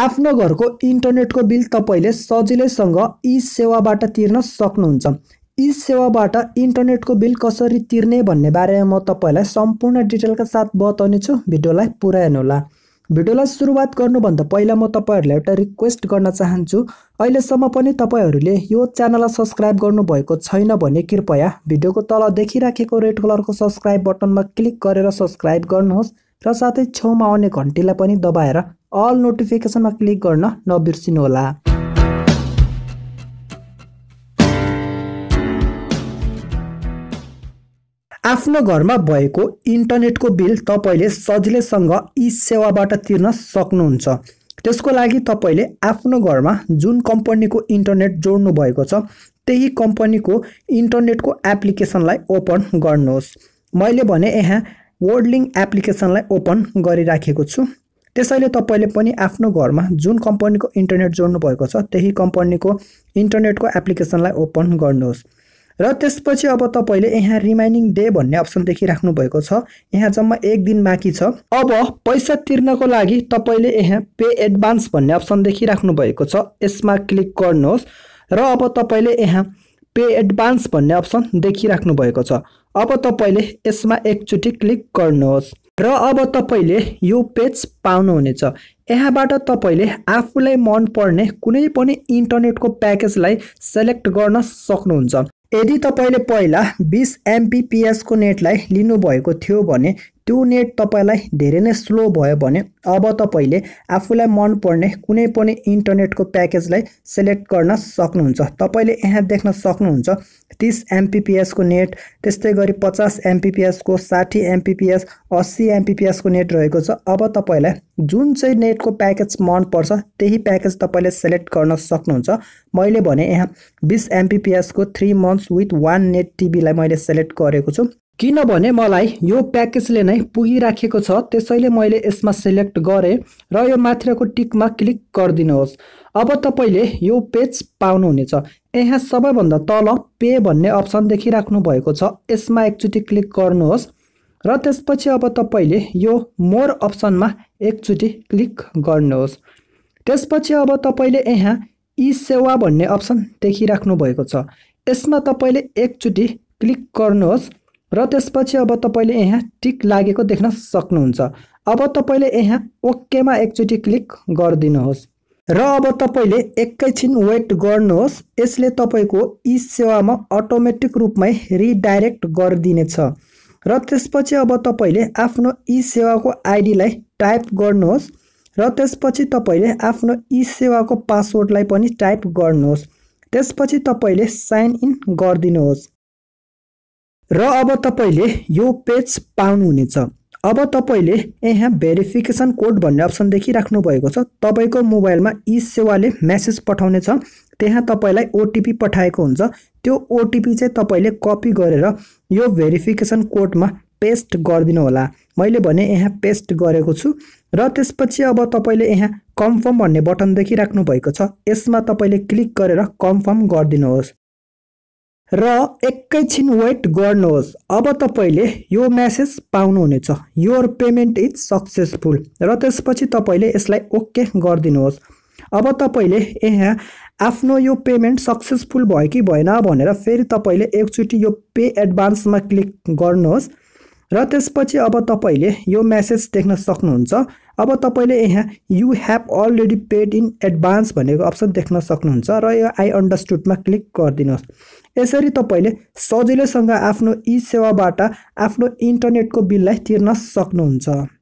आफ्नो घरको इन्टरनेटको बिल तपाईँले सजिलैसँग ई सेवाबाट तिर्न सक्नुहुन्छ ई सेवाबाट इन्टरनेटको बिल कसरी तिर्ने भन्ने बारेमा म तपाईँलाई सम्पूर्ण डिटेलका साथ बताउने छु भिडियोलाई पुरा होला भिडियोलाई सुरुवात गर्नुभन्दा पहिला म तपाईँहरूलाई एउटा रिक्वेस्ट गर्न चाहन्छु अहिलेसम्म पनि तपाईँहरूले यो च्यानललाई सब्सक्राइब गर्नुभएको छैन भने कृपया भिडियोको तल देखिराखेको रेड कलरको सब्सक्राइब बटनमा क्लिक गरेर सब्सक्राइब गर्नुहोस् र साथै छेउमा आउने घन्टीलाई पनि दबाएर अल नोटिफिकेसनमा क्लिक गर्न नबिर्सिनुहोला आफ्नो घरमा भएको इन्टरनेटको बिल तपाईँले सजिलैसँग ई सेवाबाट तिर्न सक्नुहुन्छ त्यसको लागि तपाईँले आफ्नो घरमा जुन कम्पनीको इन्टरनेट जोड्नु भएको छ त्यही कम्पनीको इन्टरनेटको एप्लिकेसनलाई ओपन गर्नुहोस् मैले भने यहाँ वर्डलिङ एप्लिकेसनलाई ओपन गरिराखेको छु त्यसैले तपाईँले पनि आफ्नो घरमा जुन कम्पनीको इन्टरनेट जोड्नु भएको छ त्यही कम्पनीको इन्टरनेटको एप्लिकेसनलाई ओपन गर्नुहोस् र त्यसपछि अब तपाईँले यहाँ रिमाइनिङ डे भन्ने अप्सन देखिराख्नु भएको छ यहाँ जम्मा एक दिन बाँकी छ अब पैसा तिर्नको लागि तपाईँले यहाँ पे एडभान्स भन्ने अप्सन देखिराख्नु भएको छ यसमा क्लिक गर्नुहोस् र अब तपाईँले यहाँ पे एडभान्स भन्ने अप्सन देखिराख्नु भएको छ अब तपाईँले यसमा एकचोटि क्लिक गर्नुहोस् र अब तपाईँले यो पेज पाउनुहुनेछ यहाँबाट तपाईँले आफूलाई मनपर्ने कुनै पनि इन्टरनेटको प्याकेजलाई सेलेक्ट गर्न सक्नुहुन्छ यदि तपाईँले पहिला बिस एमपिपिएसको नेटलाई लिनुभएको थियो भने त्यो नेट तपाईँलाई धेरै नै स्लो भयो भने अब तपाईँले आफूलाई मनपर्ने कुनै पनि इन्टरनेटको प्याकेजलाई सेलेक्ट गर्न सक्नुहुन्छ तपाईँले यहाँ देख्न सक्नुहुन्छ तिस एमपिपिएसको नेट त्यस्तै गरी पचास एमपिपिएसको साठी एमपिपिएस अस्सी एमपिपिएसको नेट रहेको छ अब तपाईँलाई जुन चाहिँ नेटको प्याकेज मनपर्छ त्यही प्याकेज तपाईँले सेलेक्ट गर्न सक्नुहुन्छ मैले भने यहाँ बिस एमपिपिएसको three months with one net टिभीलाई मैले सेलेक्ट गरेको छु किनभने मलाई यो प्याकेजले नै पुगिराखेको छ त्यसैले मैले यसमा सेलेक्ट गरेँ र यो माथिको टिकमा क्लिक गरिदिनुहोस् अब तपाईँले यो पेज पाउनुहुनेछ यहाँ सबैभन्दा तल पे भन्ने अप्सन देखिराख्नु भएको छ यसमा एकचोटि क्लिक गर्नुहोस् र त्यसपछि अब तपाईँले यो मोर अप्सनमा एकचोटि क्लिक गर्नुहोस् त्यसपछि अब तपाईँले यहाँ ई सेवा भन्ने अप्सन देखिराख्नु भएको छ यसमा तपाईँले एकचोटि क्लिक गर्नुहोस् र त्यसपछि अब तपाईँले यहाँ टिक लागेको देख्न सक्नुहुन्छ अब तपाईँले यहाँ ओकेमा एकचोटि क्लिक गरिदिनुहोस् र अब तपाईँले एकैछिन वेट गर्नुहोस् यसले तपाईँको ई सेवामा अटोमेटिक रूपमै रिडाइरेक्ट गरिदिनेछ र त्यसपछि अब तपाईँले आफ्नो ई सेवाको आइडीलाई टाइप गर्नुहोस् र त्यसपछि तपाईँले आफ्नो ई सेवाको पासवर्डलाई पनि टाइप गर्नुहोस् त्यसपछि तपाईँले साइन इन गरिदिनुहोस् र अब तपाईँले यो पेज पाउनुहुनेछ अब तपाईँले यहाँ भेरिफिकेसन कोड भन्ने अप्सन देखिराख्नु भएको छ तपाईँको मोबाइलमा ई सेवाले म्यासेज पठाउनेछ त्यहाँ तपाईँलाई ओटिपी पठाएको हुन्छ त्यो ओटिपी चाहिँ तपाईँले कपी गरेर यो भेरिफिकेसन कोडमा पेस्ट गरिदिनु होला मैले भने यहाँ पेस्ट गरेको छु र त्यसपछि अब तपाईँले यहाँ कन्फर्म भन्ने बटन देखिराख्नु भएको छ यसमा तपाईँले क्लिक गरेर कन्फर्म गरिदिनुहोस् र एकैछिन वेट गर्नुहोस् अब तपाईँले यो म्यासेज पाउनुहुनेछ योर पेमेन्ट इज सक्सेसफुल र त्यसपछि तपाईँले यसलाई ओके गरिदिनुहोस् अब तपाईँले यहाँ आफ्नो यो पेमेन्ट सक्सेसफुल भयो कि भएन भनेर फेरि तपाईँले एकचोटि यो पे एडभान्समा क्लिक गर्नुहोस् र त्यसपछि अब तपाईँले यो म्यासेज देख्न सक्नुहुन्छ अब तपाईँले यहाँ you have already paid in advance भनेको अप्सन देख्न सक्नुहुन्छ र यो आई अन्डरस्टुडमा क्लिक गरिदिनुहोस् यसरी तपाईँले सजिलैसँग आफ्नो ई सेवाबाट आफ्नो इन्टरनेटको बिललाई तिर्न सक्नुहुन्छ